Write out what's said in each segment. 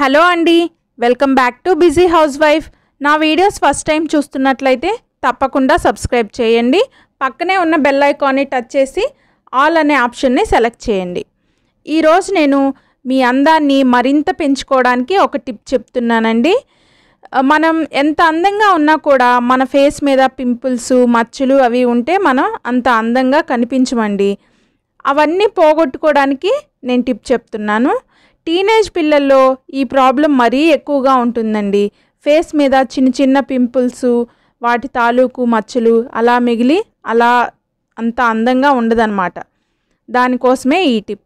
hello అండి welcome back to busy housewife నా videos first time చూస్తున్నట్లయితే తప్పకుండా సబ్స్క్రైబ్ చేయండి పక్కనే ఉన్న బెల్ ఐకాన్ని టచ్ చేసి ఆల్ అనే ఆప్షన్ని సెలెక్ట్ చేయండి ఈరోజు నేను మీ అందాన్ని మరింత పెంచుకోవడానికి ఒక టిప్ చెప్తున్నానండి మనం ఎంత అందంగా ఉన్నా కూడా మన ఫేస్ మీద పింపుల్స్ మచ్చలు అవి ఉంటే మనం అంత అందంగా కనిపించమండి అవన్నీ పోగొట్టుకోవడానికి నేను టిప్ చెప్తున్నాను టీనేజ్ పిల్లల్లో ఈ ప్రాబ్లం మరీ ఎక్కువగా ఉంటుందండి ఫేస్ మీద చిన్న చిన్న పింపుల్స్ వాటి తాలూకు మచ్చలు అలా మిగిలి అలా అంత అందంగా ఉండదన్నమాట దానికోసమే ఈ టిప్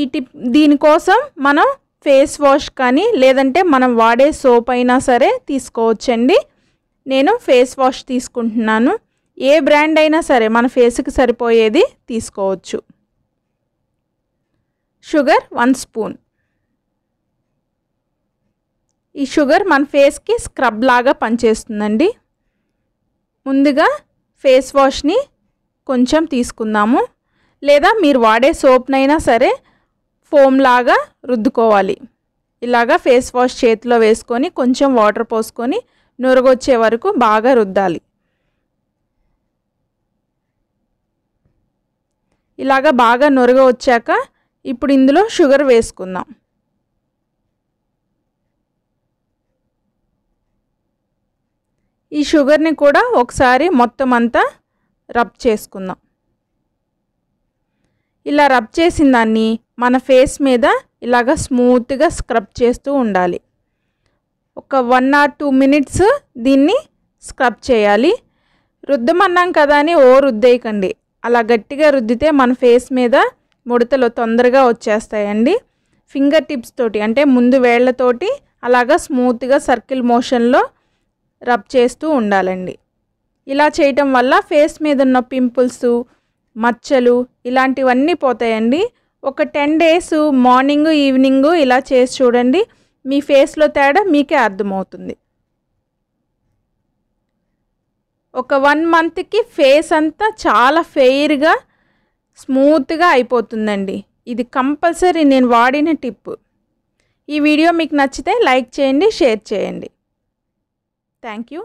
ఈ టిప్ దీనికోసం మనం ఫేస్ వాష్ కానీ లేదంటే మనం వాడే సోప్ అయినా సరే తీసుకోవచ్చండి నేను ఫేస్ వాష్ తీసుకుంటున్నాను ఏ బ్రాండ్ అయినా సరే మన ఫేస్కి సరిపోయేది తీసుకోవచ్చు షుగర్ వన్ స్పూన్ ఈ షుగర్ మన ఫేస్కి స్క్రబ్ లాగా పనిచేస్తుందండి ముందుగా ఫేస్ వాష్ని కొంచెం తీసుకుందాము లేదా మీరు వాడే సోప్నైనా సరే ఫోమ్ లాగా రుద్దుకోవాలి ఇలాగా ఫేస్ వాష్ చేతిలో వేసుకొని కొంచెం వాటర్ పోసుకొని నురగొచ్చే వరకు బాగా రుద్దాలి ఇలాగా బాగా నురగ వచ్చాక ఇప్పుడు ఇందులో షుగర్ వేసుకుందాం ఈ షుగర్ని కూడా ఒకసారి మొత్తం అంతా రబ్ చేసుకుందాం ఇలా రబ్ చేసిన దాన్ని మన ఫేస్ మీద ఇలాగ స్మూత్గా స్క్రబ్ చేస్తూ ఉండాలి ఒక వన్ ఆర్ టూ మినిట్స్ దీన్ని స్క్రబ్ చేయాలి రుద్దమన్నాం కదా అని ఓ రుద్దేయకండి అలా గట్టిగా రుద్దితే మన ఫేస్ మీద ముడతలు తొందరగా వచ్చేస్తాయండి ఫింగర్ టిప్స్ తోటి అంటే ముందు వేళ్లతోటి అలాగా స్మూత్గా సర్కిల్ మోషన్లో రబ్ చేస్తూ ఉండాలండి ఇలా చేయటం వల్ల ఫేస్ మీద ఉన్న పింపుల్స్ మచ్చలు ఇలాంటివన్నీ పోతాయండి ఒక టెన్ డేస్ మార్నింగ్ ఈవినింగు ఇలా చేసి చూడండి మీ ఫేస్లో తేడా మీకే అర్థమవుతుంది ఒక వన్ మంత్కి ఫేస్ అంతా చాలా ఫెయిర్గా స్మూత్గా అయిపోతుందండి ఇది కంపల్సరీ నేను వాడిన టిప్ ఈ వీడియో మీకు నచ్చితే లైక్ చేయండి షేర్ చేయండి థ్యాంక్ యూ